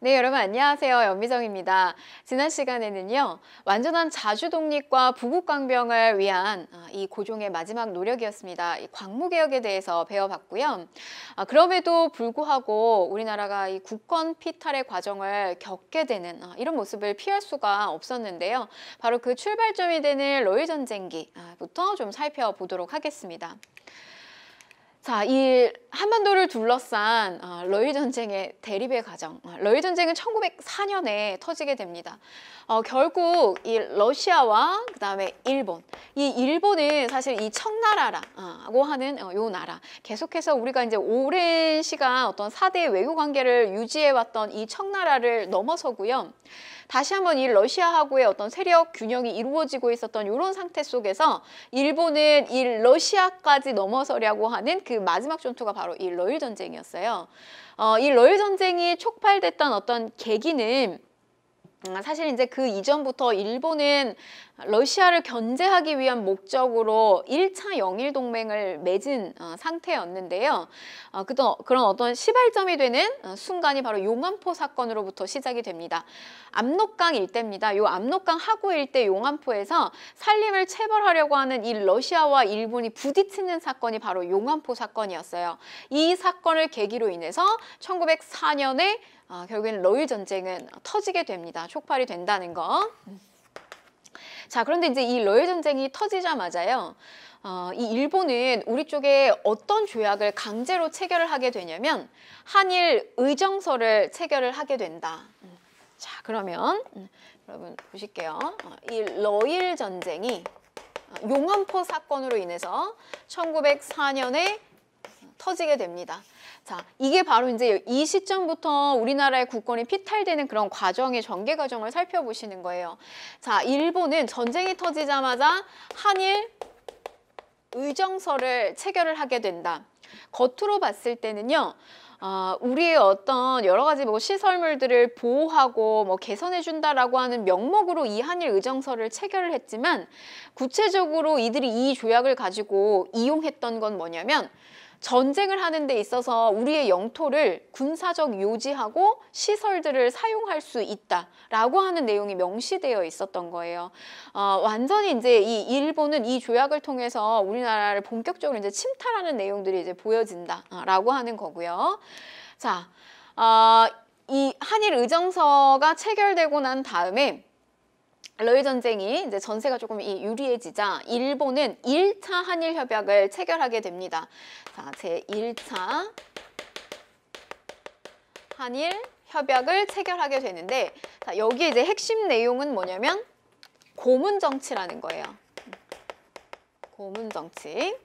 네, 여러분 안녕하세요. 연미정입니다. 지난 시간에는요. 완전한 자주 독립과 부국 강병을 위한 어, 이 고종의 마지막 노력이었습니다. 이 광무 개혁에 대해서 배워봤고요. 아, 그럼에도 불구하고 우리나라가 이 국권 피탈의 과정을 겪게 되는 아, 이런 모습을 피할 수가 없었는데요. 바로 그 출발점이 되는 러일 전쟁기부터 좀 살펴보도록 하겠습니다. 자, 이 한반도를 둘러싼 어, 러일 전쟁의 대립의 과정. 어, 러일 전쟁은 1904년에 터지게 됩니다. 어, 결국 이 러시아와 그다음에 일본. 이 일본은 사실 이 청나라라고 하는 어, 요 나라. 계속해서 우리가 이제 오랜 시간 어떤 사대 외교 관계를 유지해 왔던 이 청나라를 넘어서고요. 다시 한번 이 러시아하고의 어떤 세력 균형이 이루어지고 있었던 이런 상태 속에서 일본은 이 러시아까지 넘어서려고 하는 그 마지막 전투가 바로 이 러일 전쟁이었어요. 어, 이 러일 전쟁이 촉발됐던 어떤 계기는 음, 사실 이제 그 이전부터 일본은 러시아를 견제하기 위한 목적으로 1차 영일 동맹을 맺은 어, 상태였는데요. 어, 그던, 그런 어떤 시발점이 되는 어, 순간이 바로 용암포 사건으로부터 시작이 됩니다. 압록강 일대입니다. 이 압록강 하구 일대 용암포에서 산림을 체벌하려고 하는 이 러시아와 일본이 부딪히는 사건이 바로 용암포 사건이었어요. 이 사건을 계기로 인해서 1904년에 어, 결국에는 러일 전쟁은 터지게 됩니다. 촉발이 된다는 거. 자, 그런데 이제 이 러일 전쟁이 터지자마자요. 어, 이 일본은 우리 쪽에 어떤 조약을 강제로 체결을 하게 되냐면 한일 의정서를 체결을 하게 된다. 음. 자, 그러면 음, 여러분 보실게요. 어, 이 러일 전쟁이 어, 용암포 사건으로 인해서 1904년에 터지게 됩니다. 자, 이게 바로 이제 이 시점부터 우리나라의 국권이 피탈되는 그런 과정의 전개 과정을 살펴보시는 거예요. 자, 일본은 전쟁이 터지자마자 한일 의정서를 체결을 하게 된다. 겉으로 봤을 때는요. 아, 우리의 어떤 여러 가지 뭐 시설물들을 보호하고 뭐 개선해준다라고 하는 명목으로 이 한일 의정서를 체결을 했지만 구체적으로 이들이 이 조약을 가지고 이용했던 건 뭐냐면 전쟁을 하는 데 있어서 우리의 영토를 군사적 요지하고 시설들을 사용할 수 있다라고 하는 내용이 명시되어 있었던 거예요. 어, 완전히 이제 이 일본은 이 조약을 통해서 우리나라를 본격적으로 이제 침탈하는 내용들이 이제 보여진다라고 하는 거고요. 자, 어, 이 한일 의정서가 체결되고 난 다음에 러일 전쟁이 이제 전세가 조금 이 유리해지자 일본은 1차 한일 협약을 체결하게 됩니다. 자, 제 1차 한일 협약을 체결하게 되는데 자, 여기 에 이제 핵심 내용은 뭐냐면 고문 정치라는 거예요. 고문 정치.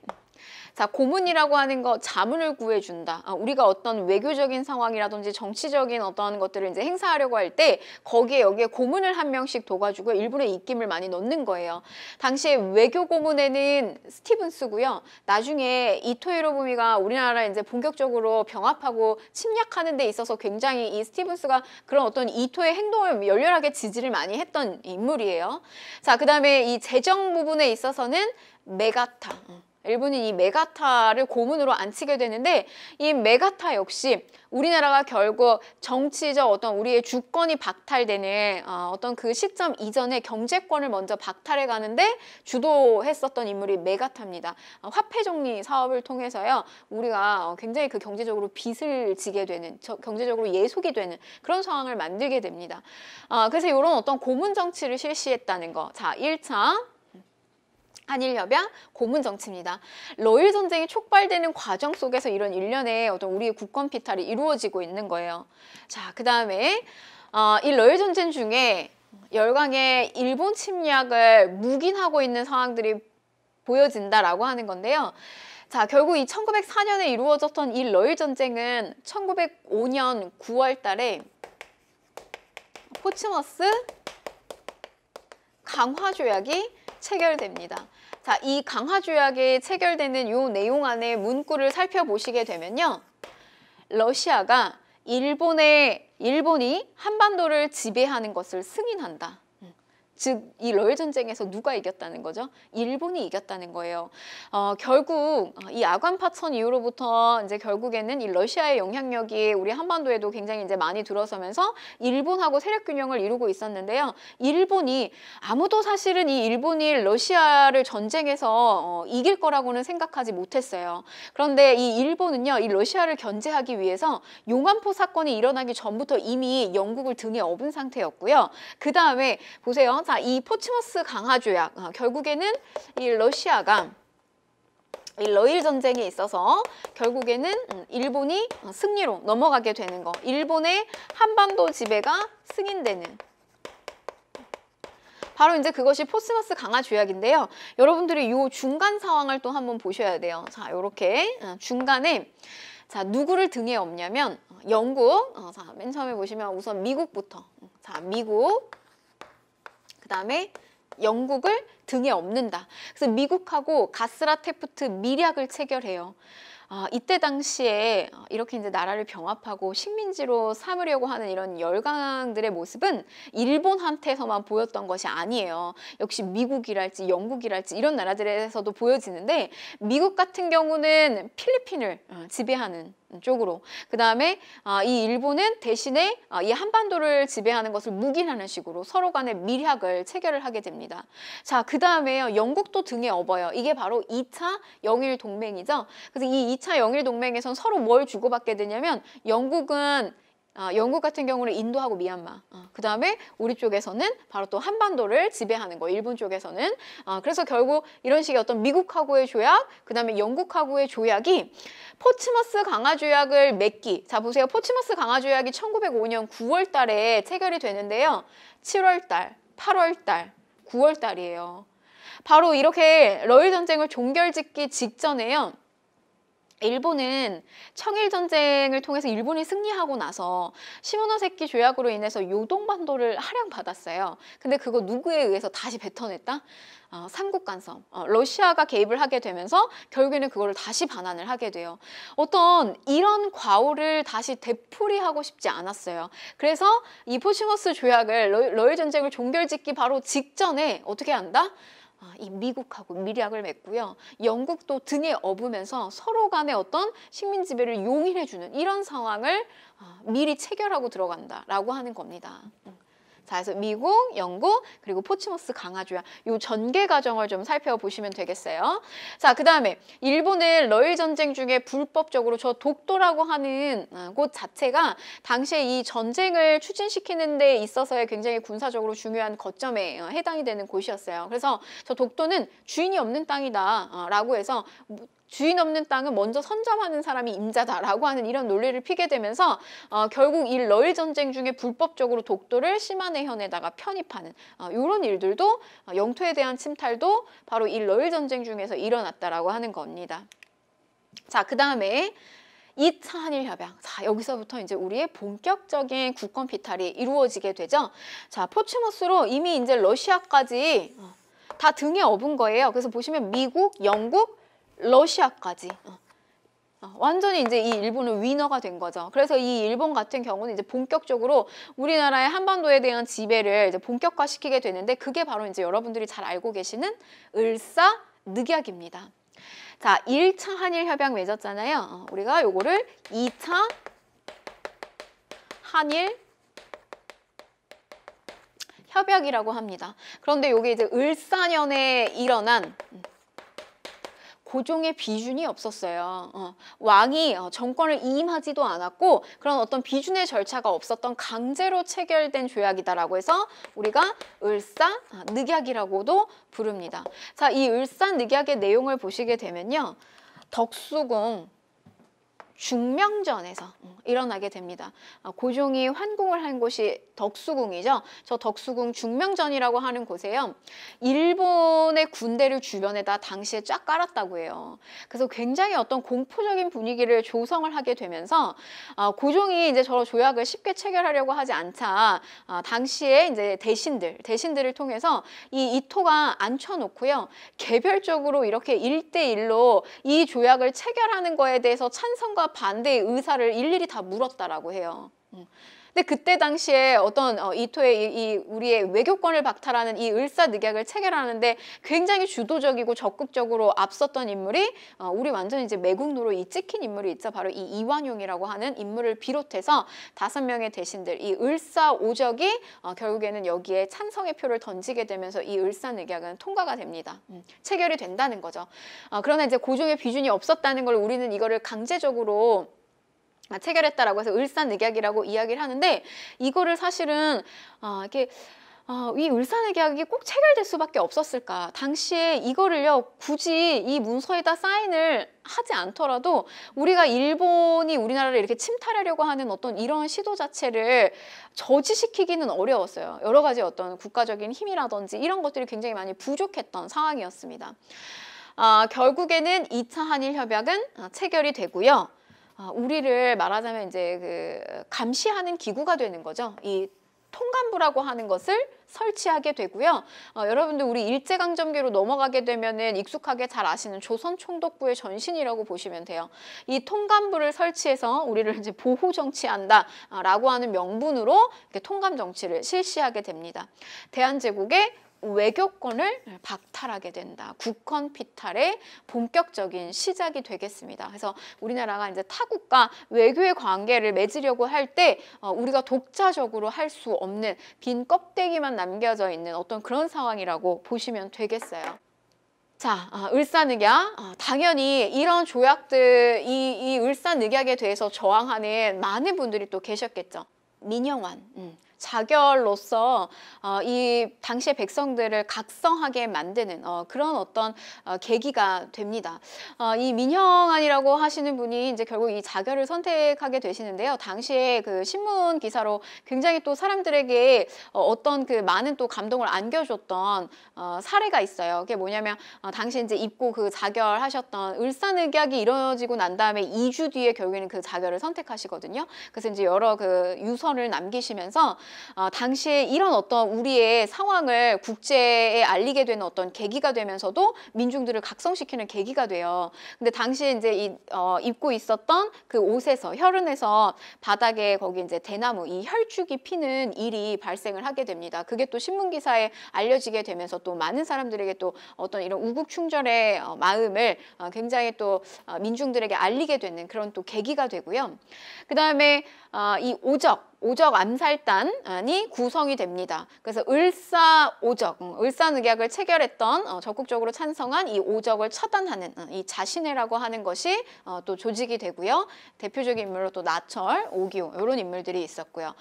자, 고문이라고 하는 거 자문을 구해준다. 아, 우리가 어떤 외교적인 상황이라든지 정치적인 어떤 것들을 이제 행사하려고 할 때 거기에 여기에 고문을 한 명씩 둬가지고 일본의 입김을 많이 넣는 거예요. 당시에 외교 고문에는 스티븐스고요. 나중에 이토 히로부미가 우리나라 이제 본격적으로 병합하고 침략하는 데 있어서 굉장히 이 스티븐스가 그런 어떤 이토의 행동을 열렬하게 지지를 많이 했던 인물이에요. 자, 그 다음에 이 재정 부분에 있어서는 메가타. 일본은 이 메가타를 고문으로 앉히게 되는데 이 메가타 역시 우리나라가 결국 정치적 어떤 우리의 주권이 박탈되는 어, 어떤 그 시점 이전에 경제권을 먼저 박탈해 가는데 주도했었던 인물이 메가타입니다. 어, 화폐 정리 사업을 통해서요 우리가 어, 굉장히 그 경제적으로 빚을 지게 되는 경제적으로 예속이 되는 그런 상황을 만들게 됩니다. 그래서 이런 어떤 고문 정치를 실시했다는 거. 자, 1차 한일협약 고문정치입니다. 러일 전쟁이 촉발되는 과정 속에서 이런 일련의 어떤 우리의 국권 피탈이 이루어지고 있는 거예요. 자, 그 다음에 어, 이 러일 전쟁 중에 열강의 일본 침략을 묵인하고 있는 상황들이 보여진다라고 하는 건데요. 자, 결국 이 1904년에 이루어졌던 이 러일 전쟁은 1905년 9월 달에 포츠머스 강화 조약이 체결됩니다. 자, 이 강화 조약에 체결되는 요 내용 안에 문구를 살펴보시게 되면요. 러시아가 일본의 일본이 한반도를 지배하는 것을 승인한다. 즉, 이 러일 전쟁에서 누가 이겼다는 거죠? 일본이 이겼다는 거예요. 어, 결국 어, 이 아관파천 이후로부터 이제 결국에는 이 러시아의 영향력이 우리 한반도에도 굉장히 이제 많이 들어서면서 일본하고 세력 균형을 이루고 있었는데요. 일본이 아무도 사실은 이 일본이 러시아를 전쟁에서 어, 이길 거라고는 생각하지 못했어요. 그런데 이 일본은요, 이 러시아를 견제하기 위해서 용암포 사건이 일어나기 전부터 이미 영국을 등에 업은 상태였고요. 그 다음에 보세요. 자, 이 포츠머스 강화 조약 어, 결국에는 이 러시아가 이 러일 전쟁에 있어서 결국에는 음, 일본이 어, 승리로 넘어가게 되는 거 일본의 한반도 지배가 승인되는 바로 이제 그것이 포스머스 강화 조약인데요. 여러분들이 요 중간 상황을 또 한번 보셔야 돼요. 자, 요렇게 어, 중간에 자 누구를 등에 업냐면 어, 영국 어, 자맨 처음에 보시면 우선 미국부터 자 미국 그 다음에 영국을 등에 업는다. 그래서 미국하고 가스라테프트 밀약을 체결해요. 아, 이때 당시에 이렇게 이제 나라를 병합하고 식민지로 삼으려고 하는 이런 열강들의 모습은 일본한테서만 보였던 것이 아니에요. 역시 미국이랄지 영국이랄지 이런 나라들에서도 보여지는데 미국 같은 경우는 필리핀을 어, 지배하는 쪽으로 그 다음에 아, 이 일본은 대신에 아, 이 한반도를 지배하는 것을 묵인하는 식으로 서로 간의 밀약을 체결을 하게 됩니다. 자그 다음에요 영국도 등에 업어요. 이게 바로 2차 영일 동맹이죠. 그래서 이 2차 영일 동맹에선 서로 뭘 주고받게 되냐면 영국은 아, 영국 같은 경우는 인도하고 미얀마 어, 아, 그 다음에 우리 쪽에서는 바로 또 한반도를 지배하는 거 일본 쪽에서는 아, 그래서 결국 이런 식의 어떤 미국하고의 조약 그 다음에 영국하고의 조약이 포츠머스 강화 조약을 맺기 자 보세요 포츠머스 강화 조약이 1905년 9월 달에 체결이 되는데요 7월 달 8월 달 9월 달이에요 바로 이렇게 러일 전쟁을 종결짓기 직전에요 일본은 청일 전쟁을 통해서 일본이 승리하고 나서 시모노세키 조약으로 인해서 요동 반도를 할양 받았어요. 근데 그거 누구에 의해서 다시 뱉어냈다? 어, 삼국 간섭. 어, 러시아가 개입을 하게 되면서 결국에는 그거를 다시 반환을 하게 돼요. 어떤 이런 과오를 다시 되풀이하고 싶지 않았어요. 그래서 이포시모스 조약을 러일 전쟁을 종결짓기 바로 직전에 어떻게 한다? 아, 이 미국하고 밀약을 맺고요. 영국도 등에 업으면서 서로 간의 어떤 식민 지배를 용인해주는 이런 상황을 아, 미리 체결하고 들어간다라고 하는 겁니다. 음. 자, 그래서 미국, 영국, 그리고 포츠모스 강화조약 요 전개 과정을 좀 살펴보시면 되겠어요. 자, 그 다음에 일본은 러일 전쟁 중에 불법적으로 저 독도라고 하는 어, 곳 자체가 당시에 이 전쟁을 추진시키는 데 있어서의 굉장히 군사적으로 중요한 거점에 어, 해당이 되는 곳이었어요. 그래서 저 독도는 주인이 없는 땅이다라고 어, 해서 주인 없는 땅은 먼저 선점하는 사람이 임자다라고 하는 이런 논리를 피게 되면서 어, 결국 이 러일 전쟁 중에 불법적으로 독도를 시마네 현에다가 편입하는 어, 이런 일들도 어, 영토에 대한 침탈도 바로 이 러일 전쟁 중에서 일어났다라고 하는 겁니다. 자, 그 다음에 이차 한일 협약. 자, 여기서부터 이제 우리의 본격적인 국권 피탈이 이루어지게 되죠. 자, 포츠머스로 이미 이제 러시아까지 어, 다 등에 업은 거예요. 그래서 보시면 미국, 영국, 러시아까지 어, 완전히 이제 이 일본은 위너가 된 거죠. 그래서 이 일본 같은 경우는 이제 본격적으로 우리나라의 한반도에 대한 지배를 이제 본격화시키게 되는데 그게 바로 이제 여러분들이 잘 알고 계시는 을사 늑약입니다. 자, 1차 한일 협약 맺었잖아요. 어, 우리가 요거를 2차 한일 협약이라고 합니다. 그런데 요게 이제 을사년에 일어난 고종의 비준이 없었어요. 어, 왕이 어, 정권을 이임하지도 않았고 그런 어떤 비준의 절차가 없었던 강제로 체결된 조약이다라고 해서 우리가 을사 아, 늑약이라고도 부릅니다. 자, 이을사 늑약의 내용을 보시게 되면요. 덕수궁, 중명전에서 어, 일어나게 됩니다. 아, 고종이 환궁을 한 곳이 덕수궁이죠. 저 덕수궁 중명전이라고 하는 곳에요. 일본의 군대를 주변에다 당시에 쫙 깔았다고 해요. 그래서 굉장히 어떤 공포적인 분위기를 조성을 하게 되면서 아, 고종이 이제 저 조약을 쉽게 체결하려고 하지 않자 아, 당시에 이제 대신들, 대신들을 통해서 이 이토가 앉혀놓고요. 개별적으로 이렇게 일대일로이 조약을 체결하는 거에 대해서 찬성과 반대의 의사를 일일이 다 물었다라고 해요. 음. 근데 그때 당시에 어떤 어, 이토의 이, 이 우리의 외교권을 박탈하는 이 을사늑약을 체결하는데 굉장히 주도적이고 적극적으로 앞섰던 인물이 어, 우리 완전히 이제 매국노로 이 찍힌 인물이 있죠. 바로 이 이완용이라고 하는 인물을 비롯해서 다섯 명의 대신들 이 을사오적이 어, 결국에는 여기에 찬성의 표를 던지게 되면서 이 을사늑약은 통과가 됩니다. 음, 체결이 된다는 거죠. 어, 그러나 이제 고종의 비준이 없었다는 걸 우리는 이거를 강제적으로 아, 체결했다라고 해서 을산의약이라고 이야기를 하는데 이거를 사실은 아 이게 어, 아, 이울산의 계약이 꼭 체결될 수밖에 없었을까? 당시에 이거를요, 굳이 이 문서에다 사인을 하지 않더라도 우리가 일본이 우리나라를 이렇게 침탈하려고 하는 어떤 이런 시도 자체를 저지시키기는 어려웠어요. 여러 가지 어떤 국가적인 힘이라든지 이런 것들이 굉장히 많이 부족했던 상황이었습니다. 아, 결국에는 이차 한일 협약은 아, 체결이 되고요. 아, 우리를 말하자면 이제 그 감시하는 기구가 되는 거죠. 이 통감부라고 하는 것을 설치하게 되고요. 어, 여러분들 우리 일제강점기로 넘어가게 되면은 익숙하게 잘 아시는 조선총독부의 전신이라고 보시면 돼요. 이 통감부를 설치해서 우리를 이제 보호정치한다라고 하는 명분으로 이렇게 통감정치를 실시하게 됩니다. 대한제국의 외교권을 박탈하게 된다. 국헌 피탈의 본격적인 시작이 되겠습니다. 그래서 우리나라가 이제 타국과 외교의 관계를 맺으려고 할 때 어, 우리가 독자적으로 할 수 없는 빈 껍데기만 남겨져 있는 어떤 그런 상황이라고 보시면 되겠어요. 자, 아, 을사늑약. 아, 당연히 이런 조약들, 이, 이 을사늑약에 대해서 저항하는 많은 분들이 또 계셨겠죠. 민영환. 음. 자결로서 어, 이 당시의 백성들을 각성하게 만드는 어, 그런 어떤 어, 계기가 됩니다. 어, 이 민형안이라고 하시는 분이 이제 결국 이 자결을 선택하게 되시는데요. 당시에 그 신문 기사로 굉장히 또 사람들에게 어, 어떤 그 많은 또 감동을 안겨줬던 어, 사례가 있어요. 그게 뭐냐면 어, 당시 이제 입고 그 자결하셨던 을사늑약이 이루어지고 난 다음에 2주 뒤에 결국에는 그 자결을 선택하시거든요. 그래서 이제 여러 그 유서를 남기시면서 아, 당시에 이런 어떤 우리의 상황을 국제에 알리게 되는 어떤 계기가 되면서도 민중들을 각성시키는 계기가 돼요. 근데 당시에 이제 이, 어, 입고 있었던 그 옷에서 혈흔에서 바닥에 거기 이제 대나무 이혈축이 피는 일이 발생을 하게 됩니다. 그게 또 신문 기사에 알려지게 되면서 또 많은 사람들에게 또 어떤 이런 우국충절의 어, 마음을 어, 굉장히 또 어, 민중들에게 알리게 되는 그런 또 계기가 되고요. 그 다음에 어, 이 오적 오적 암살단이 구성이 됩니다. 그래서 을사오적, 음, 을사늑약을 체결했던 어, 적극적으로 찬성한 이 오적을 처단하는 어, 이 자신회라고 하는 것이 어, 또 조직이 되고요. 대표적인 인물로 또 나철, 오기호 이런 인물들이 있었고요.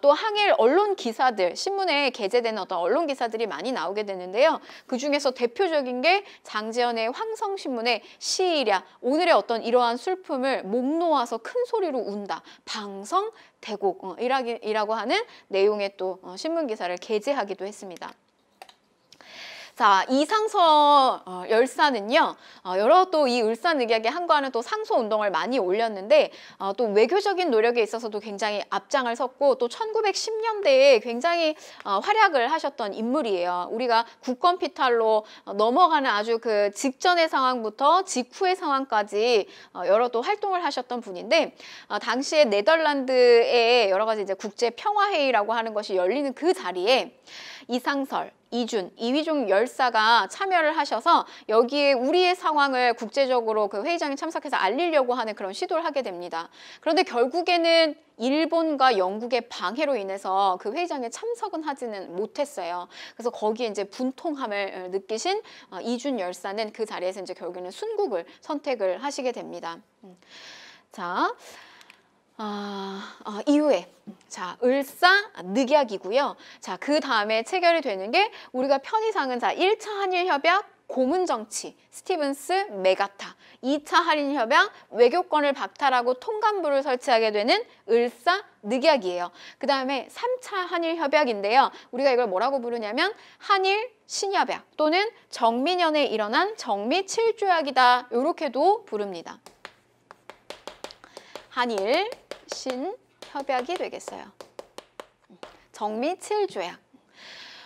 또 항일 언론 기사들, 신문에 게재된 어떤 언론 기사들이 많이 나오게 되는데요. 그중에서 대표적인 게 장재현의 황성신문의 시이랴 오늘의 어떤 이러한 슬픔을 목 놓아서 큰 소리로 운다. 방성 대곡이라고 어, 하는 내용의 또 어, 신문 기사를 게재하기도 했습니다. 자, 이상서 어, 열사는요. 어, 여러 또 이울산의학의 한과는 또 상소 운동을 많이 올렸는데 어, 또 외교적인 노력에 있어서도 굉장히 앞장을 섰고 또 1910년대에 굉장히 어, 활약을 하셨던 인물이에요. 우리가 국권 피탈로 어, 넘어가는 아주 그 직전의 상황부터 직후의 상황까지 어, 여러 또 활동을 하셨던 분인데 어, 당시에 네덜란드의 여러 가지 이제 국제 평화 회의라고 하는 것이 열리는 그 자리에 이상설 이준, 이휘종 열사가 참여를 하셔서 여기에 우리의 상황을 국제적으로 그 회의장에 참석해서 알리려고 하는 그런 시도를 하게 됩니다. 그런데 결국에는 일본과 영국의 방해로 인해서 그 회의장에 참석은 하지는 못했어요. 그래서 거기에 이제 분통함을 어, 느끼신 어, 이준 열사는 그 자리에서 이제 결국에는 순국을 선택을 하시게 됩니다. 음. 자. 아, 아, 이후에 자 을사 늑약이고요. 자그 다음에 체결이 되는 게 우리가 편의상은 자 1차 한일협약 고문정치, 스티븐스, 메가타, 2차 할인협약, 외교권을 박탈하고 통감부를 설치하게 되는 을사, 늑약이에요. 그 다음에 3차 한일협약인데요. 우리가 이걸 뭐라고 부르냐면 한일 신협약 또는 정민연에 일어난 정미 칠조약이다 이렇게도 부릅니다. 한일 신 협약이 되겠어요. 정미 7조약.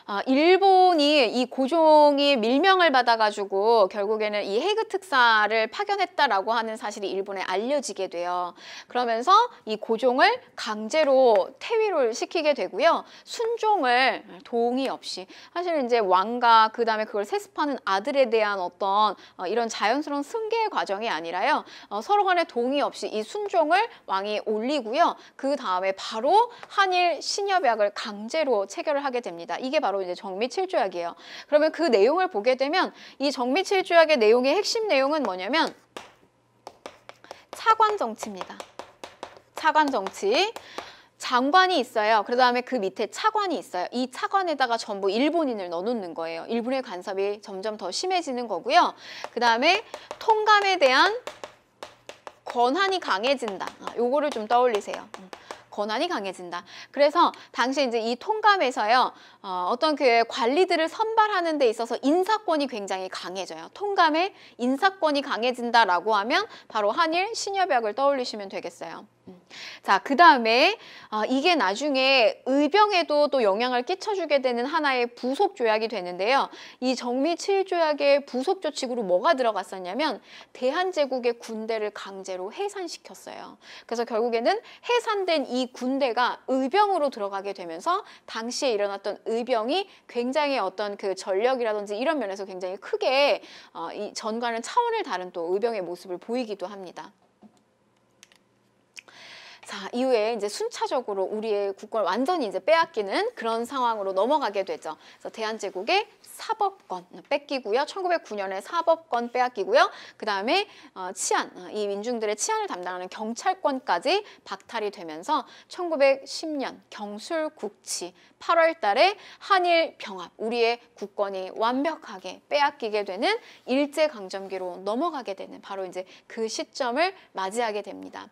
어, 일본이 이 고종이 밀명을 받아가지고 결국에는 이해그 특사를 파견했다라고 하는 사실이 일본에 알려지게 돼요. 그러면서 이 고종을 강제로 퇴위를 시키게 되고요. 순종을 동의 없이 사실 이제 왕과 그 다음에 그걸 세습하는 아들에 대한 어떤 어, 이런 자연스러운 승계 과정이 아니라요. 어, 서로 간에 동의 없이 이 순종을 왕이 올리고요. 그 다음에 바로 한일 신협약을 강제로 체결을 하게 됩니다. 이게 바로 바로 이제 정미칠조약이에요. 그러면 그 내용을 보게 되면 이 정미칠조약의 내용의 핵심 내용은 뭐냐면 차관 정치입니다. 차관 정치. 장관이 있어요. 그 다음에 그 밑에 차관이 있어요. 이 차관에다가 전부 일본인을 넣어놓는 거예요. 일본의 간섭이 점점 더 심해지는 거고요. 그 다음에 통감에 대한 권한이 강해진다. 아, 요거를 좀 떠올리세요. 음. 권한이 강해진다. 그래서 당시 이제 이 통감에서요. 어, 어떤 그 관리들을 선발하는 데 있어서 인사권이 굉장히 강해져요. 통감에 인사권이 강해진다라고 하면 바로 한일 신협약을 떠올리시면 되겠어요. 자, 그 다음에 아, 이게 나중에 의병에도 또 영향을 끼쳐주게 되는 하나의 부속 조약이 되는데요. 이 정미 칠조약의 부속 조칙으로 뭐가 들어갔었냐면 대한제국의 군대를 강제로 해산시켰어요. 그래서 결국에는 해산된 이 군대가 의병으로 들어가게 되면서 당시에 일어났던 의병이 굉장히 어떤 그 전력이라든지 이런 면에서 굉장히 크게 어, 이 전과는 차원을 다른 또 의병의 모습을 보이기도 합니다. 자, 이후에 이제 순차적으로 우리의 국권을 완전히 이제 빼앗기는 그런 상황으로 넘어가게 되죠. 그래서 대한제국의 사법권 뺏기고요. 1909년에 사법권 빼앗기고요. 그다음에 어, 치안, 어, 이 민중들의 치안을 담당하는 경찰권까지 박탈이 되면서 1910년 경술국치 8월 달에 한일 병합, 우리의 국권이 완벽하게 빼앗기게 되는 일제강점기로 넘어가게 되는 바로 이제 그 시점을 맞이하게 됩니다.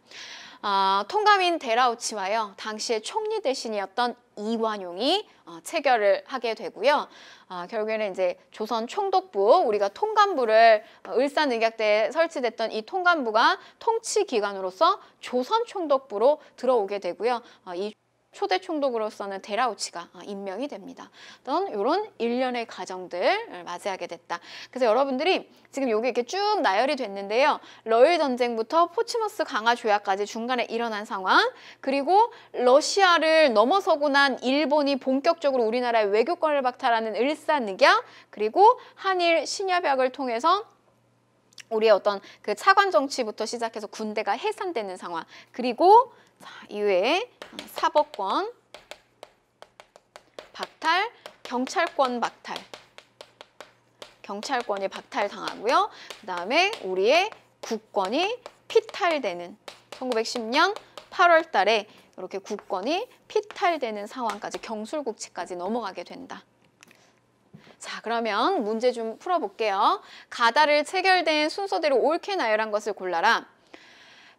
아, 통감인 데라우치와요. 당시의 총리 대신이었던 이완용이 어, 체결을 하게 되고요. 아, 결국에는 이제 조선 총독부 우리가 통감부를 어, 을산의학대에 설치됐던 이 통감부가 통치 기관으로서 조선 총독부로 들어오게 되고요. 어, 이 초대 총독으로서는 데라우치가 어, 임명이 됩니다. 어떤 이런 일련의 과정들 을 맞이하게 됐다. 그래서 여러분들이 지금 여기 이렇게 쭉 나열이 됐는데요. 러일 전쟁부터 포츠머스 강화 조약까지 중간에 일어난 상황 그리고 러시아를 넘어서고 난 일본이 본격적으로 우리나라의 외교권을 박탈하는 을사늑약 그리고 한일 신협약을 통해서 우리의 어떤 그 차관 정치부터 시작해서 군대가 해산되는 상황 그리고 이외에 사법권 박탈, 경찰권 박탈 경찰권이 박탈당하고요. 그 다음에 우리의 국권이 피탈되는 1910년 8월 달에 이렇게 국권이 피탈되는 상황까지 경술국치까지 넘어가게 된다. 자 그러면 문제 좀 풀어볼게요. 가다를 체결된 순서대로 옳게 나열한 것을 골라라.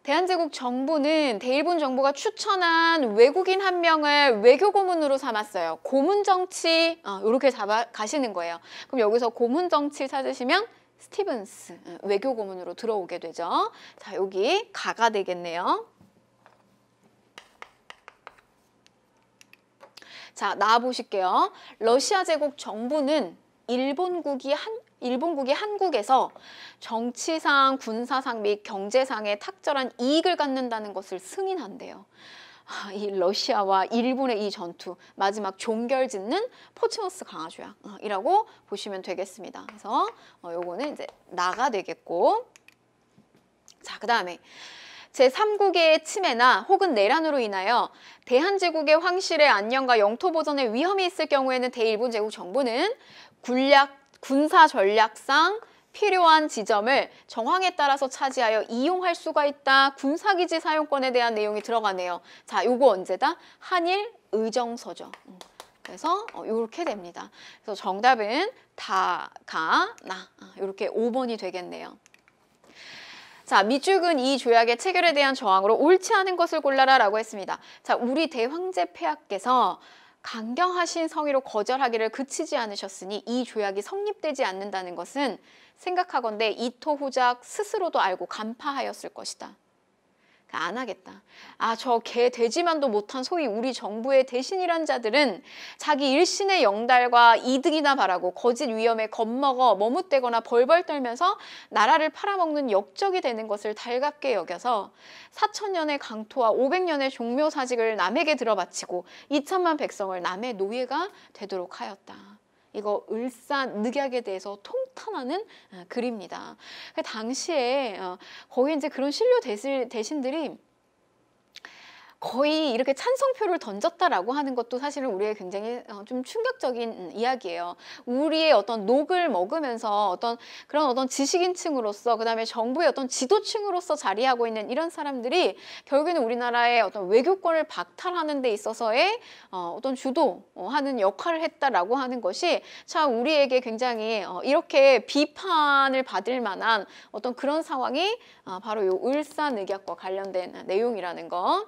대한제국 정부는 대일본 정부가 추천한 외국인 한 명을 외교 고문으로 삼았어요. 고문 정치 어, 이렇게 잡아 가시는 거예요. 그럼 여기서 고문 정치 찾으시면 스티븐스 어, 외교 고문으로 들어오게 되죠. 자 여기 가가 되겠네요. 자, 나와보실게요. 러시아 제국 정부는 일본국이 한 일본국이 한국에서 정치상, 군사상 및 경제상의 탁절한 이익을 갖는다는 것을 승인한대요. 아, 이 러시아와 일본의 이 전투 마지막 종결 짓는 포츠머스 강화조약이라고 어, 보시면 되겠습니다. 그래서 어, 요거는 이제 나가 되겠고 자, 그 다음에 제3국의 침해나 혹은 내란으로 인하여 대한제국의 황실의 안녕과 영토보전에 위험이 있을 경우에는 대일본 제국 정부는 군략 군사 전략상 필요한 지점을 정황에 따라서 차지하여 이용할 수가 있다. 군사기지 사용권에 대한 내용이 들어가네요. 자, 요거 언제다? 한일 의정서죠. 음, 그래서 이렇게 어, 됩니다. 그래서 정답은 다가나 이렇게 아, 5번이 되겠네요. 자, 미주군 이 조약의 체결에 대한 저항으로 옳지 않은 것을 골라라 라고 했습니다. 자, 우리 대황제 폐하께서 강경하신 성의로 거절하기를 그치지 않으셨으니 이 조약이 성립되지 않는다는 것은 생각하건대 이토 후작 스스로도 알고 간파하였을 것이다. 그러니까 안 하겠다. 아, 저 개 돼지만도 못한 소위 우리 정부의 대신이란 자들은 자기 일신의 영달과 이득이나 바라고 거짓 위험에 겁먹어 머뭇대거나 벌벌 떨면서 나라를 팔아먹는 역적이 되는 것을 달갑게 여겨서 4천년의 강토와 500년의 종묘사직을 남에게 들어바치고 2천만 백성을 남의 노예가 되도록 하였다. 이거 을산 늑약에 대해서 통탄하는 아, 글입니다. 그 당시에 어, 거의 이제 그런 신료 대신들이 거의 이렇게 찬성표를 던졌다라고 하는 것도 사실은 우리의 굉장히 어, 좀 충격적인 음, 이야기예요. 우리의 어떤 녹을 먹으면서 어떤 그런 어떤 지식인층으로서 그다음에 정부의 어떤 지도층으로서 자리하고 있는 이런 사람들이 결국에는 우리나라의 어떤 외교권을 박탈하는 데 있어서의 어, 어떤 주도하는 어, 역할을 했다라고 하는 것이 참 우리에게 굉장히 이렇게 비판을 받을 만한 어떤 그런 상황이 바로 이 울산 의약과 관련된 내용이라는 거.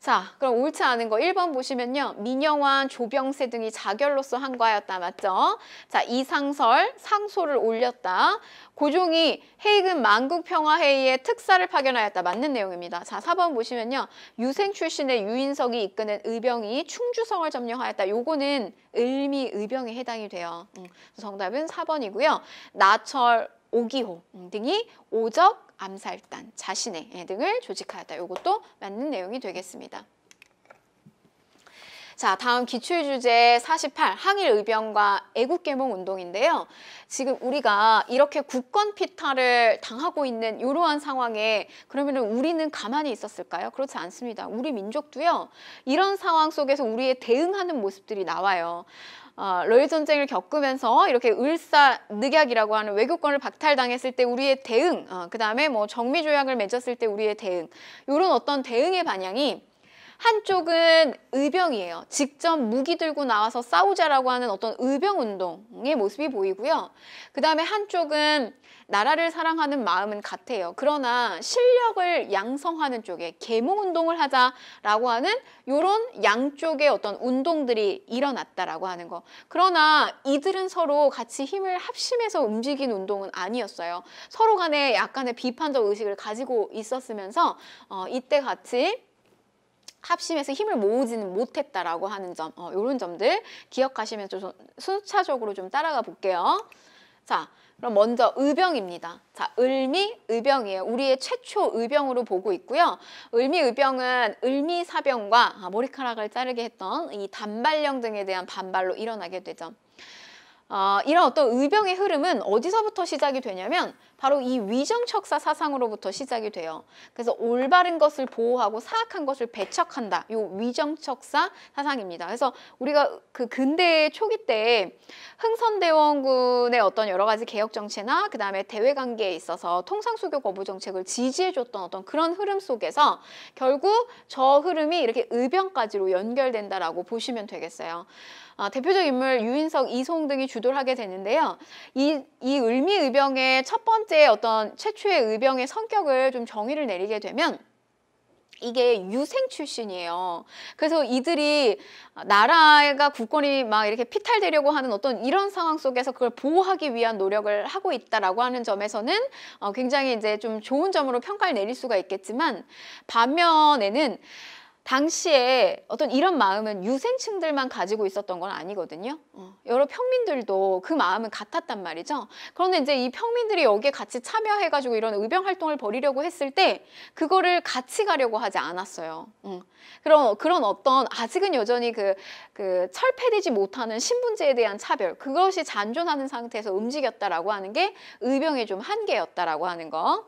자, 그럼 옳지 않은 거 1번 보시면요. 민영환, 조병세 등이 자결로서 한거였다 맞죠? 자, 이상설, 상소를 올렸다. 고종이 그 해익은 만국평화회의에 특사를 파견하였다. 맞는 내용입니다. 자, 4번 보시면요. 유생 출신의 유인석이 이끄는 의병이 충주성을 점령하였다. 요거는 을미 의병에 해당이 돼요. 음, 정답은 4번이고요. 나철, 오기호 음, 등이 오적, 암살단, 자신의 예, 등을 조직하였다. 이것도 맞는 내용이 되겠습니다. 자, 다음 기출 주제 48 항일 의병과 애국 계몽 운동인데요. 지금 우리가 이렇게 국권 피탈을 당하고 있는 이러한 상황에 그러면 우리는 가만히 있었을까요? 그렇지 않습니다. 우리 민족도요. 이런 상황 속에서 우리의 대응하는 모습들이 나와요. 어, 러일 전쟁을 겪으면서 이렇게 을사 늑약이라고 하는 외교권을 박탈당했을 때 우리의 대응, 어, 그 다음에 뭐 정미 조약을 맺었을 때 우리의 대응, 이런 어떤 대응의 반향이 한쪽은 의병이에요. 직접 무기 들고 나와서 싸우자라고 하는 어떤 의병 운동의 모습이 보이고요. 그 다음에 한쪽은 나라를 사랑하는 마음은 같아요. 그러나 실력을 양성하는 쪽에 계몽 운동을 하자라고 하는 이런 양쪽의 어떤 운동들이 일어났다라고 하는 거. 그러나 이들은 서로 같이 힘을 합심해서 움직인 운동은 아니었어요. 서로 간에 약간의 비판적 의식을 가지고 있었으면서 어, 이때 같이 합심해서 힘을 모으지는 못했다라고 하는 점, 어, 이런 점들 기억하시면서 순차적으로 좀 따라가 볼게요. 자, 그럼 먼저 의병입니다. 자, 을미, 의병이에요. 우리의 최초 의병으로 보고 있고요. 을미, 의병은 을미사병과 아, 머리카락을 자르게 했던 이 단발령 등에 대한 반발로 일어나게 되죠. 어, 이런 어떤 의병의 흐름은 어디서부터 시작이 되냐면 바로 이 위정척사 사상으로부터 시작이 돼요. 그래서 올바른 것을 보호하고 사악한 것을 배척한다. 요 위정척사 사상입니다. 그래서 우리가 그 근대 초기 때 흥선대원군의 어떤 여러 가지 개혁 정체나 그 다음에 대외 관계에 있어서 통상수교 거부 정책을 지지해줬던 어떤 그런 흐름 속에서 결국 저 흐름이 이렇게 의병까지로 연결된다라고 보시면 되겠어요. 어, 대표적 인물 유인석, 이송 등이 주도를 하게 되는데요. 이, 이 을미의병의 첫 번째 어떤 최초의 의병의 성격을 좀 정의를 내리게 되면 이게 유생 출신이에요. 그래서 이들이 나라가 국권이 막 이렇게 피탈되려고 하는 어떤 이런 상황 속에서 그걸 보호하기 위한 노력을 하고 있다라고 하는 점에서는 어, 굉장히 이제 좀 좋은 점으로 평가를 내릴 수가 있겠지만 반면에는 당시에 어떤 이런 마음은 유생층들만 가지고 있었던 건 아니거든요. 어. 여러 평민들도 그 마음은 같았단 말이죠. 그런데 이제 이 평민들이 여기에 같이 참여해가지고 이런 의병 활동을 벌이려고 했을 때 그거를 같이 가려고 하지 않았어요. 음. 그런 그런 어떤 아직은 여전히 그, 그 철폐되지 못하는 신분제에 대한 차별 그것이 잔존하는 상태에서 움직였다라고 하는 게 의병의 좀 한계였다라고 하는 거.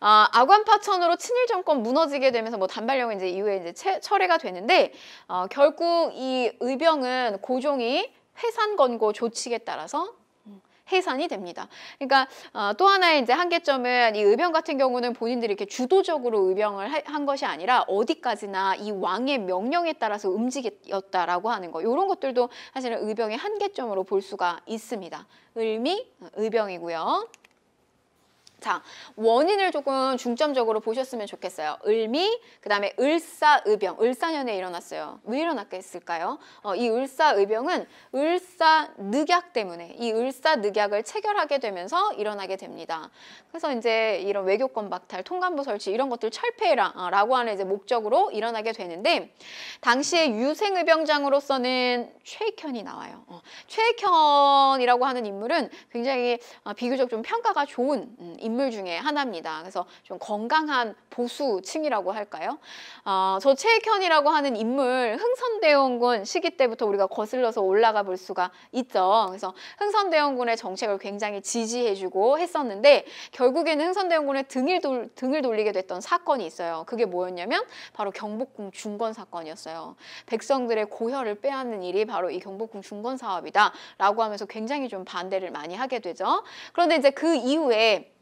아, 아관파천으로 친일 정권 무너지게 되면서 뭐 단발령이 이제 이후에 이제 채, 철회가 되는데 어, 결국 이 의병은 고종이 해산 권고 조치에 따라서 음, 해산이 됩니다. 그러니까 어, 또 하나의 이제 한계점은 이 의병 같은 경우는 본인들이 이렇게 주도적으로 의병을 하, 한 것이 아니라 어디까지나 이 왕의 명령에 따라서 움직였다라고 하는 거 이런 것들도 사실은 의병의 한계점으로 볼 수가 있습니다. 을미 어, 의병이고요. 설탕 원인을 조금 중점적으로 보셨으면 좋겠어요. 을미, 그 다음에 을사의병, 을사년에 일어났어요. 왜 일어났겠을까요? 어, 이 을사의병은 을사늑약 때문에 이 을사늑약을 체결하게 되면서 일어나게 됩니다. 그래서 이제 이런 외교권 박탈, 통감부 설치 이런 것들 철폐라고 해 어, 라 하는 이제 목적으로 일어나게 되는데 당시에 유생의병장으로서는 최익현이 나와요. 어, 최익현이라고 하는 인물은 굉장히 어, 비교적 좀 평가가 좋은 음, 인물 동물 중에 하나입니다. 그래서 좀 건강한 보수층이라고 할까요? 어, 저 최익현이라고 하는 인물 흥선대원군 시기 때부터 우리가 거슬러서 올라가 볼 수가 있죠. 그래서 흥선대원군의 정책을 굉장히 지지해주고 했었는데 결국에는 흥선대원군의 등을, 돌, 등을 돌리게 됐던 사건이 있어요. 그게 뭐였냐면 바로 경복궁 중건 사건이었어요. 백성들의 고혈을 빼앗는 일이 바로 이 경복궁 중건 사업이다라고 하면서 굉장히 좀 반대를 많이 하게 되죠. 그런데 이제 그 이후에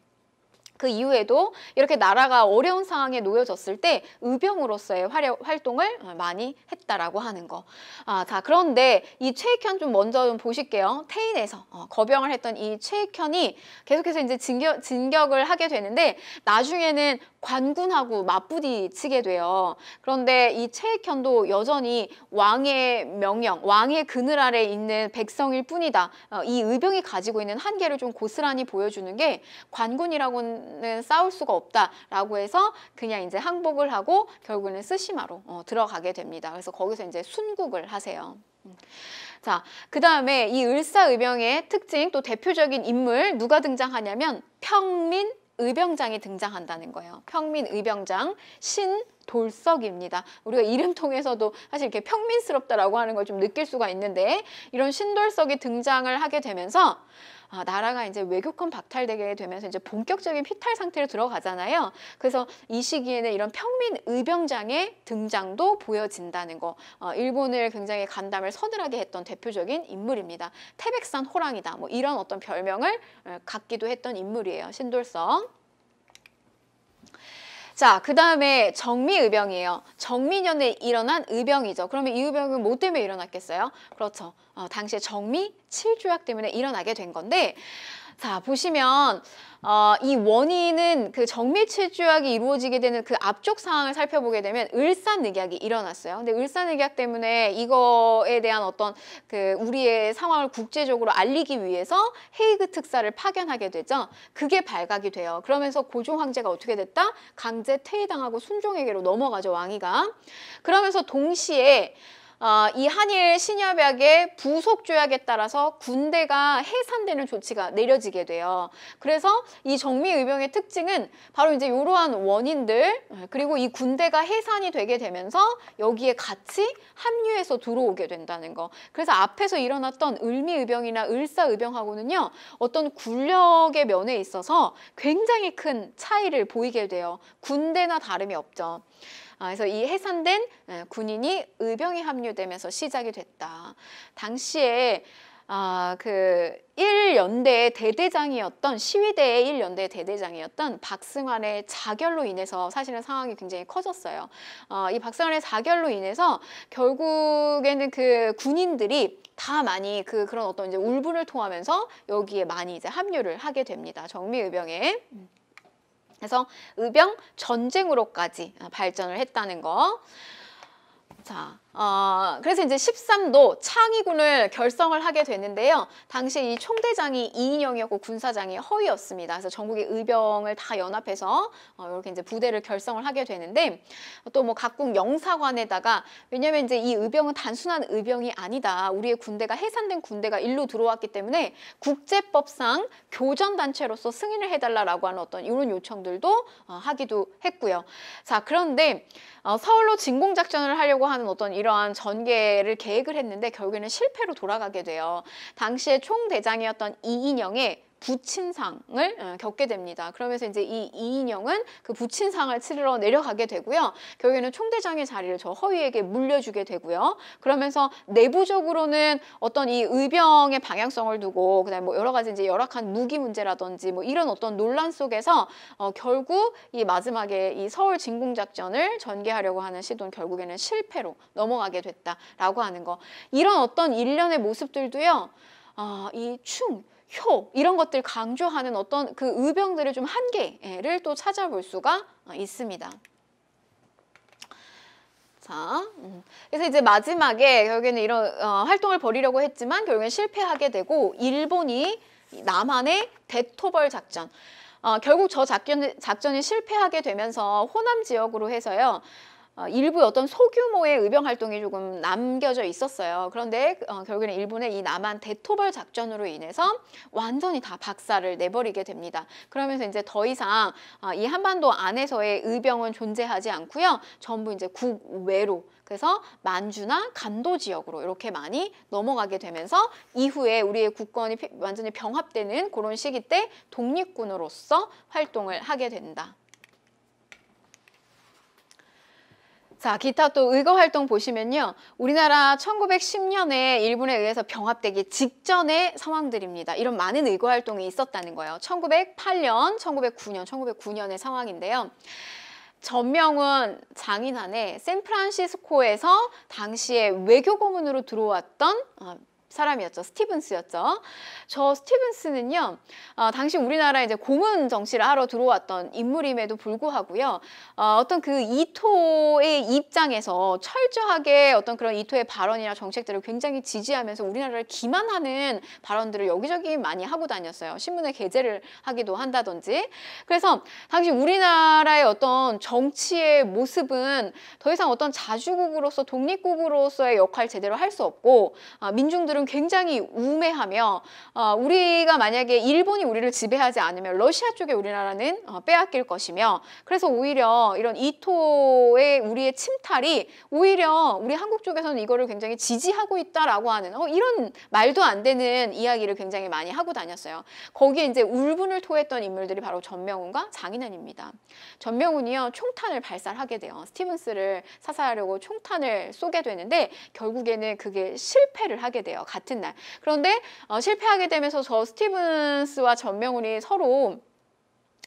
그 이후에도 이렇게 나라가 어려운 상황에 놓여졌을 때 의병으로서의 활약 활동을 어, 많이 했다라고 하는 거. 아, 자 그런데 이 최익현 좀 먼저 좀 보실게요. 태인에서 어, 거병을 했던 이 최익현이 계속해서 이제 진격, 진격을 하게 되는데 나중에는 관군하고 맞부딪히게 돼요. 그런데 이 최익현도 여전히 왕의 명령, 왕의 그늘 아래 있는 백성일 뿐이다. 어, 이 의병이 가지고 있는 한계를 좀 고스란히 보여주는 게 관군이라고는 싸울 수가 없다라고 해서 그냥 이제 항복을 하고 결국에는 쓰시마로 어, 들어가게 됩니다. 그래서 거기서 이제 순국을 하세요. 음. 자, 그 다음에 이 을사의병의 특징 또 대표적인 인물 누가 등장하냐면 평민 의병장이 등장한다는 거예요. 평민 의병장, 신 돌석입니다. 우리가 이름 통해서도 사실 이렇게 평민스럽다라고 하는 걸 좀 느낄 수가 있는데 이런 신돌석이 등장을 하게 되면서 아, 나라가 이제 외교권 박탈되게 되면서 이제 본격적인 피탈 상태로 들어가잖아요. 그래서 이 시기에는 이런 평민 의병장의 등장도 보여진다는 거. 어, 일본을 굉장히 간담을 서늘하게 했던 대표적인 인물입니다. 태백산 호랑이다. 뭐 이런 어떤 별명을 어, 갖기도 했던 인물이에요. 신돌성. 자, 그 다음에 정미의병이에요. 정미년에 일어난 의병이죠. 그러면 이 의병은 뭐 때문에 일어났겠어요? 그렇죠. 어, 당시에 정미 칠조약 때문에 일어나게 된 건데 자, 보시면 어, 이 원인은 그정밀체주약이 이루어지게 되는 그 앞쪽 상황을 살펴보게 되면 을산늑약이 일어났어요. 근데 을산늑약 때문에 이거에 대한 어떤 그 우리의 상황을 국제적으로 알리기 위해서 헤이그 특사를 파견하게 되죠. 그게 발각이 돼요. 그러면서 고종 황제가 어떻게 됐다? 강제 퇴위당하고 순종에게로 넘어가죠, 왕위가. 그러면서 동시에 어, 이 한일 신협약의 부속 조약에 따라서 군대가 해산되는 조치가 내려지게 돼요. 그래서 이 정미의병의 특징은 바로 이제 이러한 원인들 그리고 이 군대가 해산이 되게 되면서 여기에 같이 합류해서 들어오게 된다는 거. 그래서 앞에서 일어났던 을미의병이나 을사의병하고는요 어떤 군력의 면에 있어서 굉장히 큰 차이를 보이게 돼요. 군대나 다름이 없죠. 아, 그래서 이 해산된 예, 군인이 의병에 합류되면서 시작이 됐다. 당시에 아, 그 1연대의 대대장이었던 시위대의 1연대의 대대장이었던 박승환의 자결로 인해서 사실은 상황이 굉장히 커졌어요. 어, 이 박승환의 자결로 인해서 결국에는 그 군인들이 다 많이 그 그런 어떤 이제 울분을 통하면서 여기에 많이 이제 합류를 하게 됩니다. 정미의병에. 음. 그래서 의병 전쟁으로까지 발전을 했다는 거. 자, 어, 그래서 이제 13도 창의군을 결성을 하게 됐는데요. 당시 이 총대장이 이인영이었고 군사장이 허위였습니다. 그래서 전국의 의병을 다 연합해서 어, 이렇게 이제 부대를 결성을 하게 되는데 또 뭐 각국 영사관에다가 왜냐면 이제 이 의병은 단순한 의병이 아니다. 우리의 군대가 해산된 군대가 일로 들어왔기 때문에 국제법상 교전단체로서 승인을 해달라라고 하는 어떤 이런 요청들도 어, 하기도 했고요. 자, 그런데 어, 서울로 진공작전을 하려고 하는 설정하는 어떤 이러한 전개를 계획을 했는데 결국에는 실패로 돌아가게 돼요. 당시에 총대장이었던 이인영의 부친상을 예, 겪게 됩니다. 그러면서 이제 이 이인영은 그 부친상을 치르러 내려가게 되고요. 결국에는 총대장의 자리를 저 허위에게 물려주게 되고요. 그러면서 내부적으로는 어떤 이 의병의 방향성을 두고 그다음 에뭐 여러 가지 이제 열악한 무기 문제라든지 뭐 이런 어떤 논란 속에서 어 결국 이 마지막에 이 서울 진공 작전을 전개하려고 하는 시도는 결국에는 실패로 넘어가게 됐다라고 하는 거. 이런 어떤 일련의 모습들도요. 아, 이 충, 효 이런 것들 강조하는 어떤 그 의병들의 좀 한계를 또 찾아볼 수가 어, 있습니다. 자, 음. 그래서 이제 마지막에 결국에는 이런 어, 활동을 벌이려고 했지만 결국엔 실패하게 되고 일본이 남한의 대토벌 작전 어, 결국 저 작전, 작전이 실패하게 되면서 호남 지역으로 해서요. 어, 일부 어떤 소규모의 의병 활동이 조금 남겨져 있었어요. 그런데 어, 결국에는 일본의 이 남한 대토벌 작전으로 인해서 완전히 다 박살을 내버리게 됩니다. 그러면서 이제 더 이상 어, 이 한반도 안에서의 의병은 존재하지 않고요. 전부 이제 국외로 그래서 만주나 간도 지역으로 이렇게 많이 넘어가게 되면서 이후에 우리의 국권이 완전히 병합되는 그런 시기 때 독립군으로서 활동을 하게 된다. 자, 기타 또 의거 활동 보시면요. 우리나라 1910년에 일본에 의해서 병합되기 직전의 상황들입니다. 이런 많은 의거 활동이 있었다는 거예요. 1908년, 1909년, 1909년의 상황인데요. 전명은 장인한의 샌프란시스코에서 당시에 외교 고문으로 들어왔던 어, 사람이었죠. 스티븐스였죠. 저 스티븐스는요. 어, 당시 우리나라 이제 공은 정치를 하러 들어왔던 인물임에도 불구하고요. 어, 어떤 그 이토의 입장에서 철저하게 어떤 그런 이토의 발언이나 정책들을 굉장히 지지하면서 우리나라를 기만하는 발언들을 여기저기 많이 하고 다녔어요. 신문에 게재를 하기도 한다든지. 그래서 당시 우리나라의 어떤 정치의 모습은 더 이상 어떤 자주국으로서 독립국으로서의 역할 제대로 할 수 없고 어, 민중들은 지금 굉장히 우매하며 어, 우리가 만약에 일본이 우리를 지배하지 않으면 러시아 쪽에 우리나라는 어, 빼앗길 것이며 그래서 오히려 이런 이토의 우리의 침탈이 오히려 우리 한국 쪽에서는 이거를 굉장히 지지하고 있다라고 하는 어, 이런 말도 안 되는 이야기를 굉장히 많이 하고 다녔어요. 거기에 이제 울분을 토했던 인물들이 바로 전명훈과 장인환입니다. 전명훈이요 총탄을 발사하게 돼요. 스티븐스를 사살하려고 총탄을 쏘게 되는데 결국에는 그게 실패를 하게 돼요. 같은 날. 그런데 어, 실패하게 되면서 저 스티븐스와 전명훈이 서로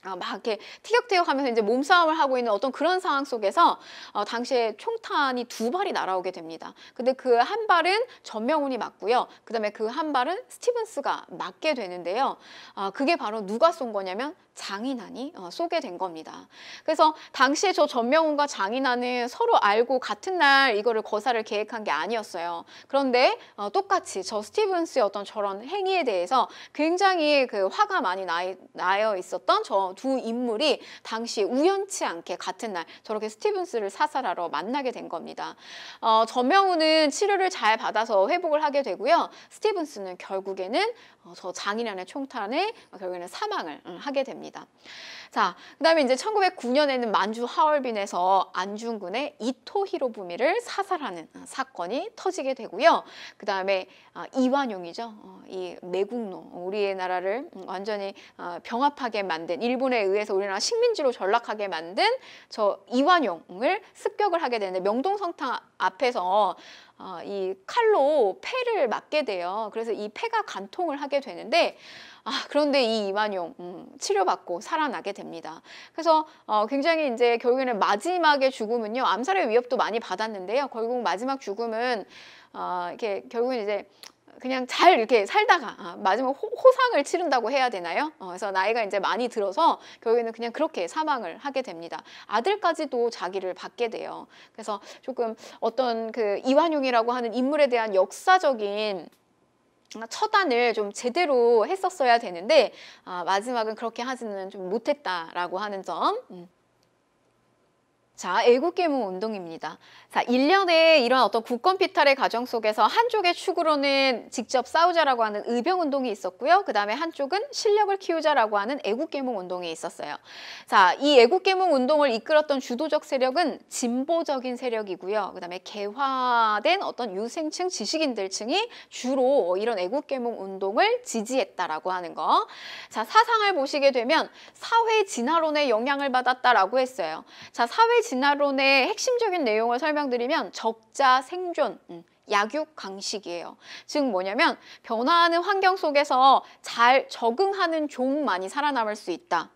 어, 막 이렇게 티격태격 하면서 이제 몸싸움을 하고 있는 어떤 그런 상황 속에서 어, 당시에 총탄이 두 발이 날아오게 됩니다. 근데 그 한 발은 전명훈이 맞고요. 그다음에 그 한 발은 스티븐스가 맞게 되는데요. 어, 그게 바로 누가 쏜 거냐면 장인환이 어, 쏘게 된 겁니다. 그래서 당시에 저 전명훈과 장인환은 서로 알고 같은 날 이거를 거사를 계획한 게 아니었어요. 그런데 어, 똑같이 저 스티븐스의 어떤 저런 행위에 대해서 굉장히 그 화가 많이 나, 나여 있었던 저두 인물이 당시 우연치 않게 같은 날 저렇게 스티븐스를 사살하러 만나게 된 겁니다. 어, 전명우는 치료를 잘 받아서 회복을 하게 되고요. 스티븐스는 결국에는 어, 저장인환의 총탄에 결국에는 사망을 응, 음, 하게 됩니다. 자, 그 다음에 이제 1909년에는 만주 하얼빈에서 안중근의 이토 히로부미를 사살하는 음, 사건이 터지게 되고요. 그 다음에 어, 이완용이죠. 어, 이 매국노, 우리의 나라를 음, 완전히 어, 병합하게 만든 일 일본에 의해서 우리나라 식민지로 전락하게 만든 저 이완용을 습격을 하게 되는데 명동성탕 앞에서 어, 이 칼로 폐를 맞게 돼요. 그래서 이 폐가 간통을 하게 되는데 아, 그런데 이 이완용 음, 치료받고 살아나게 됩니다. 그래서 어, 굉장히 이제 결국에는 마지막의 죽음은요 암살의 위협도 많이 받았는데요. 결국 마지막 죽음은 어, 이렇게 결국은 이제 그냥 잘 이렇게 살다가 아, 마지막 호, 상을 치른다고 해야 되나요? 어, 그래서 나이가 이제 많이 들어서 결국에는 그냥 그렇게 사망을 하게 됩니다. 아들까지도 자기를 받게 돼요. 그래서 조금 어떤 그 이완용이라고 하는 인물에 대한 역사적인 처단을 좀 제대로 했었어야 되는데 아, 마지막은 그렇게 하지는 좀 못했다라고 하는 점. 음. 자, 애국계무 운동입니다. 자, 1년에 이런 어떤 국권피탈의 과정 속에서 한쪽의 축으로는 직접 싸우자라고 하는 의병 운동이 있었고요. 그 다음에 한쪽은 실력을 키우자라고 하는 애국계몽 운동이 있었어요. 자, 이 애국계몽 운동을 이끌었던 주도적 세력은 진보적인 세력이고요. 그 다음에 개화된 어떤 유생층 지식인들층이 주로 이런 애국계몽 운동을 지지했다라고 하는 거. 자, 사상을 보시게 되면 사회 진화론의 영향을 받았다라고 했어요. 자, 사회 진화론의 핵심적인 내용을 설명드리면 적자 생존, 음, 약육 강식이에요. 즉 뭐냐면 변화하는 환경 속에서 잘 적응하는 종만이 살아남을 수 있다.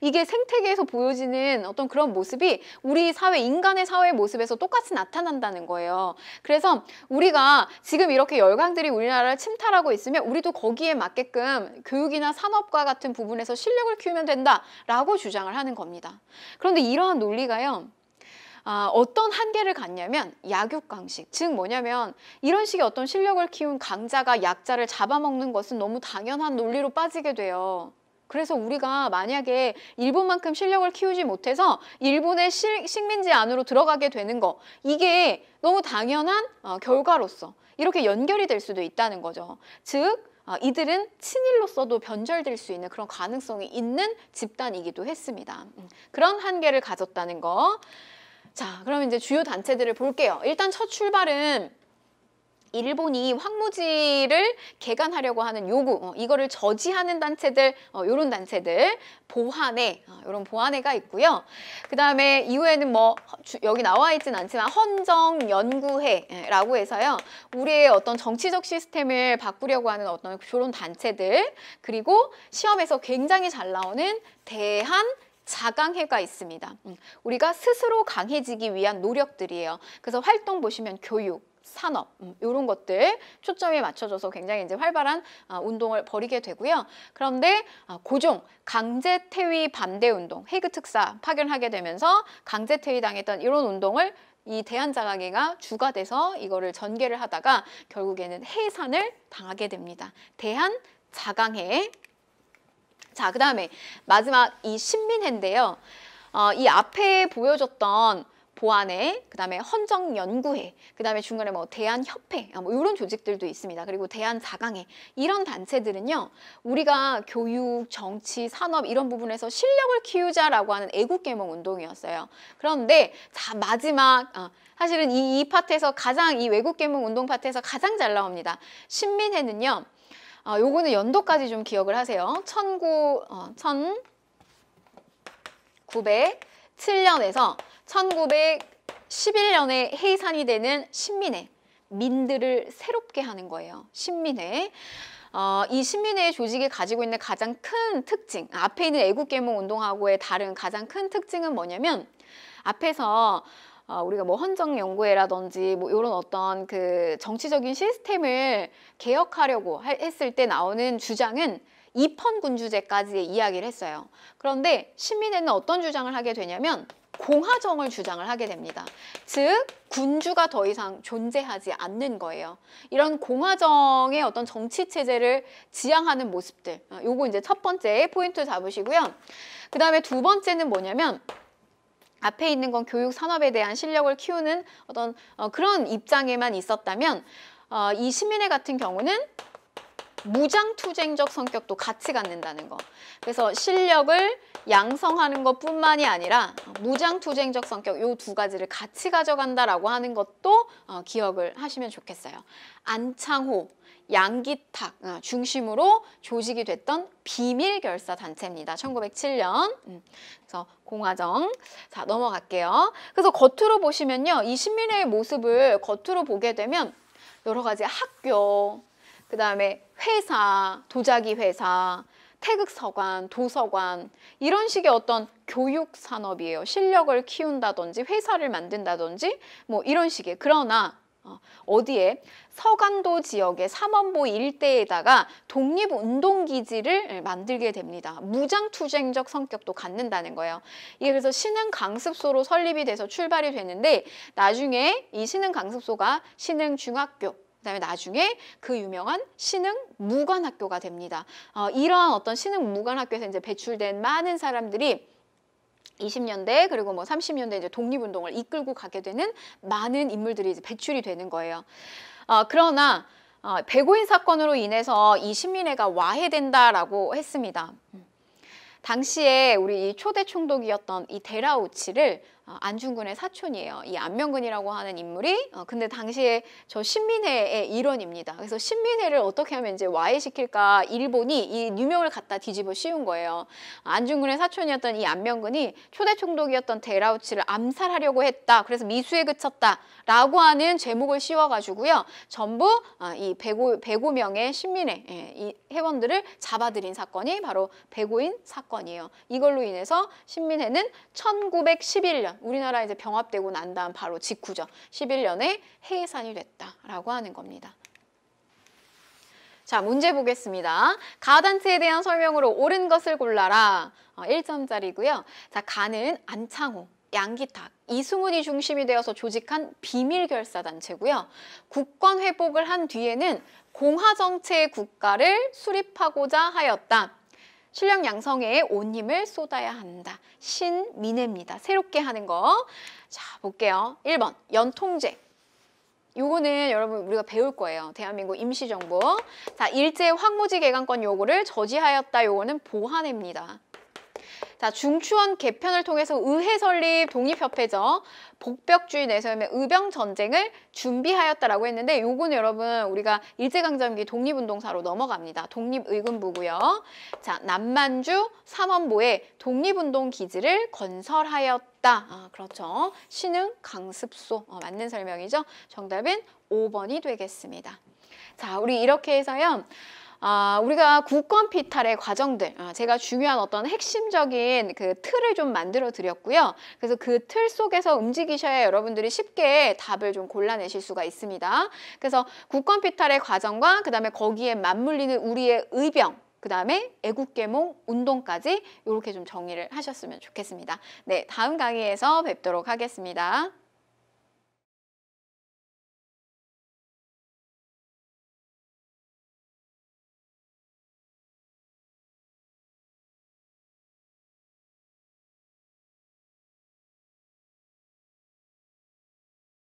이게 생태계에서 보여지는 어떤 그런 모습이 우리 사회, 인간의 사회 모습에서 똑같이 나타난다는 거예요. 그래서 우리가 지금 이렇게 열강들이 우리나라를 침탈하고 있으면 우리도 거기에 맞게끔 교육이나 산업과 같은 부분에서 실력을 키우면 된다라고 주장을 하는 겁니다. 그런데 이러한 논리가요. 아, 어떤 한계를 갖냐면 약육강식 즉 뭐냐면 이런 식의 어떤 실력을 키운 강자가 약자를 잡아먹는 것은 너무 당연한 논리로 빠지게 돼요 그래서 우리가 만약에 일본만큼 실력을 키우지 못해서 일본의 실, 식민지 안으로 들어가게 되는 거 이게 너무 당연한 어, 결과로서 이렇게 연결이 될 수도 있다는 거죠. 즉 어, 이들은 친일로서도 변절될 수 있는 그런 가능성이 있는 집단이기도 했습니다. 음, 그런 한계를 가졌다는 거. 자, 그럼 이제 주요 단체들을 볼게요. 일단 첫 출발은 일본이 황무지를 개간하려고 하는 요구 어, 이거를 저지하는 단체들 어, 이런 단체들 보안회 어, 이런 보안회가 있고요. 그 다음에 이후에는 뭐 주, 여기 나와 있진 않지만 헌정연구회라고 해서요. 우리의 어떤 정치적 시스템을 바꾸려고 하는 어떤 그런 단체들 그리고 시험에서 굉장히 잘 나오는 대한 자강해가 있습니다. 음, 우리가 스스로 강해지기 위한 노력들이에요. 그래서 활동 보시면 교육, 산업 음, 이런 것들 초점에 맞춰져서 굉장히 이제 활발한 아, 운동을 벌이게 되고요. 그런데 아, 고종 강제 퇴위 반대 운동 해그 특사 파견하게 되면서 강제 퇴위 당했던 이런 운동을 이대한자강회가 주가 돼서 이거를 전개를 하다가 결국에는 해산을 당하게 됩니다. 대한자강회 자, 그 다음에 마지막 이 신민회인데요. 어, 이 앞에 보여줬던 보안회, 그다음에 헌정 연구회, 그다음에 중간에 뭐 대한 협회 아, 뭐 이런 조직들도 있습니다. 그리고 대한 사강회 이런 단체들은요. 우리가 교육, 정치, 산업 이런 부분에서 실력을 키우자라고 하는 애국 계몽 운동이었어요. 그런데 자 마지막 어, 사실은 이, 이 파트에서 가장 이 외국 계몽 운동 파트에서 가장 잘 나옵니다. 신민회는요. 어, 요거는 연도까지 좀 기억을 하세요. 천구 어, 천 907년에서 1911년에 해산이 되는 신민회, 민들을 새롭게 하는 거예요. 신민회. 어, 이 신민회의 조직이 가지고 있는 가장 큰 특징, 앞에 있는 애국계몽 운동하고의 다른 가장 큰 특징은 뭐냐면 앞에서 어, 우리가 뭐 헌정 연구회라든지 뭐 이런 어떤 그 정치적인 시스템을 개혁하려고 했을 때 나오는 주장은 입헌 군주제까지의 이야기를 했어요. 그런데 신민회는 어떤 주장을 하게 되냐면 공화정을 주장을 하게 됩니다. 즉 군주가 더 이상 존재하지 않는 거예요. 이런 공화정의 어떤 정치 체제를 지향하는 모습들 어, 요거 이제 첫 번째 포인트 잡으시고요. 그 다음에 두 번째는 뭐냐면 앞에 있는 건 교육 산업에 대한 실력을 키우는 어떤 어, 그런 입장에만 있었다면 어, 이 시민회 같은 경우는 무장투쟁적 성격도 같이 갖는다는 거. 그래서 실력을 양성하는 것뿐만이 아니라 무장투쟁적 성격 요 두 가지를 같이 가져간다라고 하는 것도 어, 기억을 하시면 좋겠어요. 안창호, 양기탁 어, 중심으로 조직이 됐던 비밀 결사 단체입니다. 1907년. 음. 그래서 공화정. 자, 넘어갈게요. 그래서 겉으로 보시면요. 이 신민회의 모습을 겉으로 보게 되면 여러 가지 학교, 그 다음에 회사, 도자기 회사, 태극서관, 도서관 이런 식의 어떤 교육 산업이에요. 실력을 키운다든지 회사를 만든다든지 뭐 이런 식의 그러나 어, 어디에 서간도 지역의 삼원보 일대에다가 독립운동기지를 만들게 됩니다. 무장투쟁적 성격도 갖는다는 거예요. 이게 그래서 신흥강습소로 설립이 돼서 출발이 되는데 나중에 이 신흥강습소가 신흥중학교 그다음에 나중에 그 유명한 신흥 무관학교가 됩니다. 어, 이러한 어떤 신흥 무관학교에서 이제 배출된 많은 사람들이 20년대 그리고 뭐 30년대 이제 독립운동을 이끌고 가게 되는 많은 인물들이 이제 배출이 되는 거예요. 어, 그러나 어, 배고인 사건으로 인해서 이시민회가 와해된다라고 했습니다. 음. 당시에 우리 이 초대 총독이었던 이 데라우치를 어, 안중근의 사촌이에요. 이 안명근이라고 하는 인물이 어, 근데 당시에 저 신민회의 일원입니다. 그래서 신민회를 어떻게 하면 이제 와해시킬까 일본이 이유명을 갖다 뒤집어 씌운 거예요. 안중근의 사촌이었던 이 안명근이 초대 총독이었던 데라우치를 암살하려고 했다. 그래서 미수에 그쳤다라고 하는 제목을 씌워가지고요. 전부 어, 이 105, 105명의 신민회 예, 이 회원들을 잡아들인 사건이 바로 배고인 사건이에요. 이걸로 인해서 신민회는 1911년 우리나라 이제 병합되고 난 다음 바로 직후죠. 11년에 해산이 됐다라고 하는 겁니다. 자, 문제 보겠습니다. 가단체에 대한 설명으로 옳은 것을 골라라. 어, 1점짜리고요. 자, 가는 안창호, 양기탁, 이승훈이 중심이 되어서 조직한 비밀결사단체고요. 국권 회복을 한 뒤에는 공화정체 국가를 수립하고자 하였다. 실력 양성에 온 힘을 쏟아야 한다. 신민혜입니다. 새롭게 하는 거. 자, 볼게요. 1번 연통제. 요거는 여러분 우리가 배울 거예요. 대한민국 임시정부. 자, 일제 황무지 개간권 요구를 저지하였다. 요거는 보한입니다 자, 중추원 개편을 통해서 의회 설립 독립협회죠. 복벽주의 내세움의 의병 전쟁을 준비하였다라고 했는데 요거는 여러분 우리가 일제강점기 독립운동사로 넘어갑니다. 독립의군부고요. 자, 남만주 삼원부의 독립운동 기지를 건설하였다. 아, 그렇죠. 신흥 강습소. 어, 맞는 설명이죠. 정답은 오번이 되겠습니다. 자, 우리 이렇게 해서요. 아, 우리가 국권 피탈의 과정들 아, 제가 중요한 어떤 핵심적인 그 틀을 좀 만들어 드렸고요. 그래서 그 틀 속에서 움직이셔야 여러분들이 쉽게 답을 좀 골라내실 수가 있습니다. 그래서 국권 피탈의 과정과 그 다음에 거기에 맞물리는 우리의 의병 그 다음에 애국계몽 운동까지 이렇게 좀 정의를 하셨으면 좋겠습니다. 네, 다음 강의에서 뵙도록 하겠습니다.